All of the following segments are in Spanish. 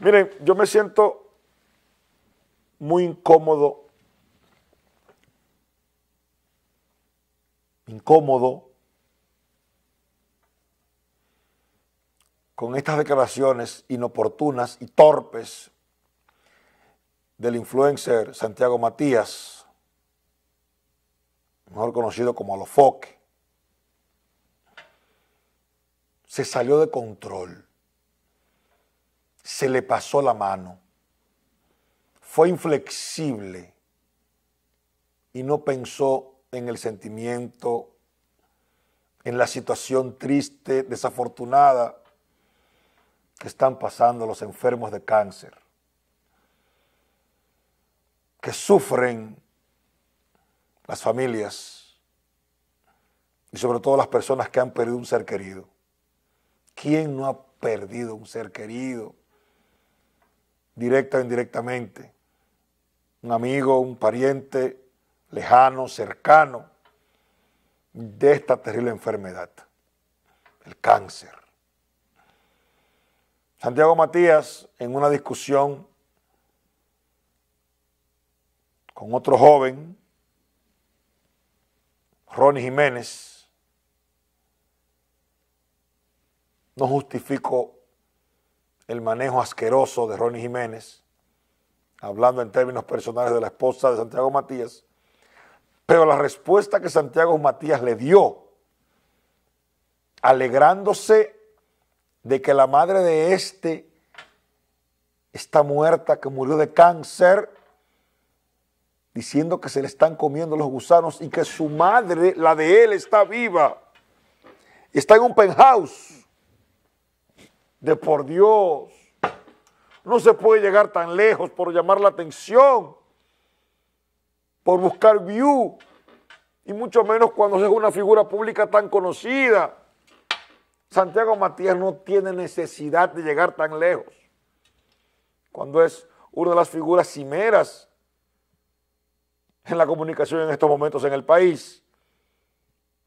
Miren, yo me siento muy incómodo, incómodo con estas declaraciones inoportunas y torpes del influencer Santiago Matías, mejor conocido como Alofoque. Se salió de control se le pasó la mano. Fue inflexible y no pensó en el sentimiento, en la situación triste, desafortunada que están pasando los enfermos de cáncer, que sufren las familias y sobre todo las personas que han perdido un ser querido. ¿Quién no ha perdido un ser querido? directa o indirectamente, un amigo, un pariente lejano, cercano, de esta terrible enfermedad, el cáncer. Santiago Matías, en una discusión con otro joven, Ronnie Jiménez, no justificó el manejo asqueroso de Ronnie Jiménez, hablando en términos personales de la esposa de Santiago Matías, pero la respuesta que Santiago Matías le dio, alegrándose de que la madre de este está muerta, que murió de cáncer, diciendo que se le están comiendo los gusanos y que su madre, la de él, está viva. Está en un penthouse de por Dios. No se puede llegar tan lejos por llamar la atención, por buscar view, y mucho menos cuando es una figura pública tan conocida. Santiago Matías no tiene necesidad de llegar tan lejos, cuando es una de las figuras cimeras en la comunicación en estos momentos en el país,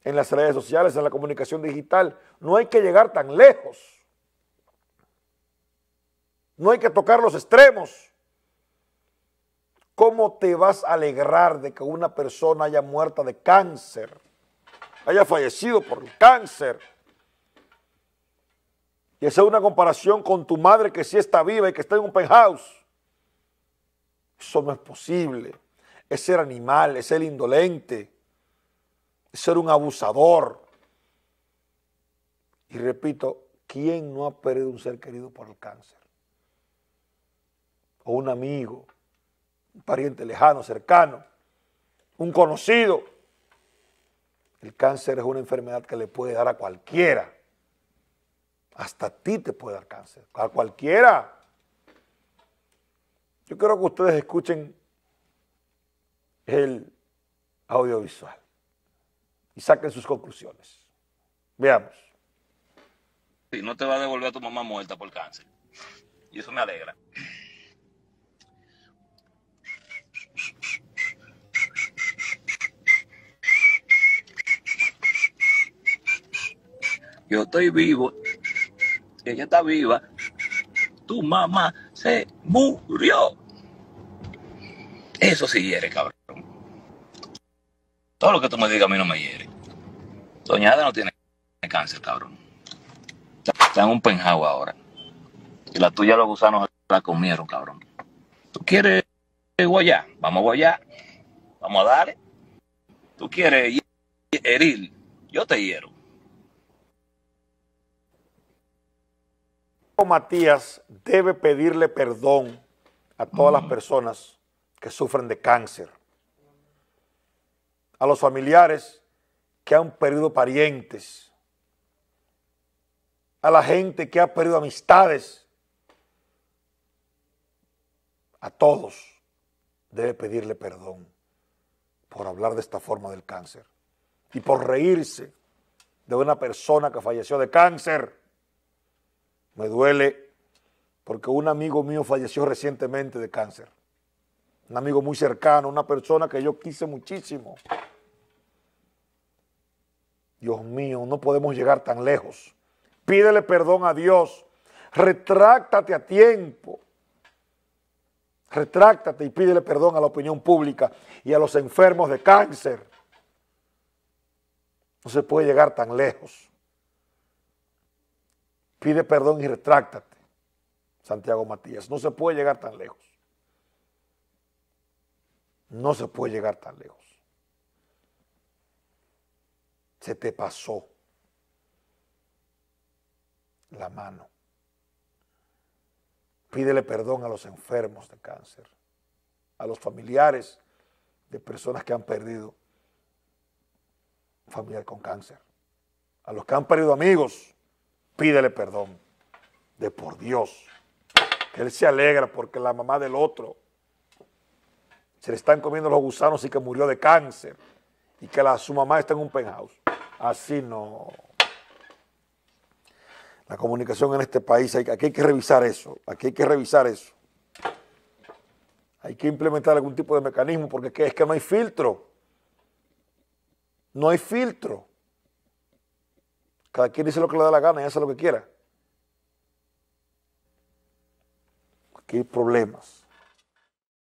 en las redes sociales, en la comunicación digital. No hay que llegar tan lejos. No hay que tocar los extremos. ¿Cómo te vas a alegrar de que una persona haya muerta de cáncer? Haya fallecido por el cáncer. Y hacer una comparación con tu madre que sí está viva y que está en un penthouse. Eso no es posible. Es ser animal, es ser indolente, es ser un abusador. Y repito, ¿quién no ha perdido un ser querido por el cáncer? o un amigo, un pariente lejano, cercano, un conocido. El cáncer es una enfermedad que le puede dar a cualquiera. Hasta a ti te puede dar cáncer, a cualquiera. Yo quiero que ustedes escuchen el audiovisual y saquen sus conclusiones. Veamos. Si no te va a devolver a tu mamá muerta por cáncer. Y eso me alegra. yo estoy vivo, ella está viva, tu mamá se murió. Eso sí hiere, cabrón. Todo lo que tú me digas a mí no me hiere. Doña Ada no tiene cáncer, cabrón. Está en un penjado ahora. Y la tuya los gusanos la comieron, cabrón. ¿Tú quieres Guayá, Vamos a guayar. Vamos a darle. ¿Tú quieres herir? Yo te hiero. Matías debe pedirle perdón a todas las personas que sufren de cáncer, a los familiares que han perdido parientes, a la gente que ha perdido amistades, a todos debe pedirle perdón por hablar de esta forma del cáncer y por reírse de una persona que falleció de cáncer me duele porque un amigo mío falleció recientemente de cáncer. Un amigo muy cercano, una persona que yo quise muchísimo. Dios mío, no podemos llegar tan lejos. Pídele perdón a Dios. Retráctate a tiempo. Retráctate y pídele perdón a la opinión pública y a los enfermos de cáncer. No se puede llegar tan lejos pide perdón y retráctate, Santiago Matías. No se puede llegar tan lejos. No se puede llegar tan lejos. Se te pasó la mano. Pídele perdón a los enfermos de cáncer, a los familiares de personas que han perdido familiar con cáncer, a los que han perdido amigos, pídele perdón. De por Dios. Que él se alegra porque la mamá del otro se le están comiendo los gusanos y que murió de cáncer y que la, su mamá está en un penthouse. Así no. La comunicación en este país, hay, aquí hay que revisar eso, aquí hay que revisar eso. Hay que implementar algún tipo de mecanismo porque es que no hay filtro. No hay filtro. Cada quien dice lo que le da la gana y hace lo que quiera. Aquí hay problemas.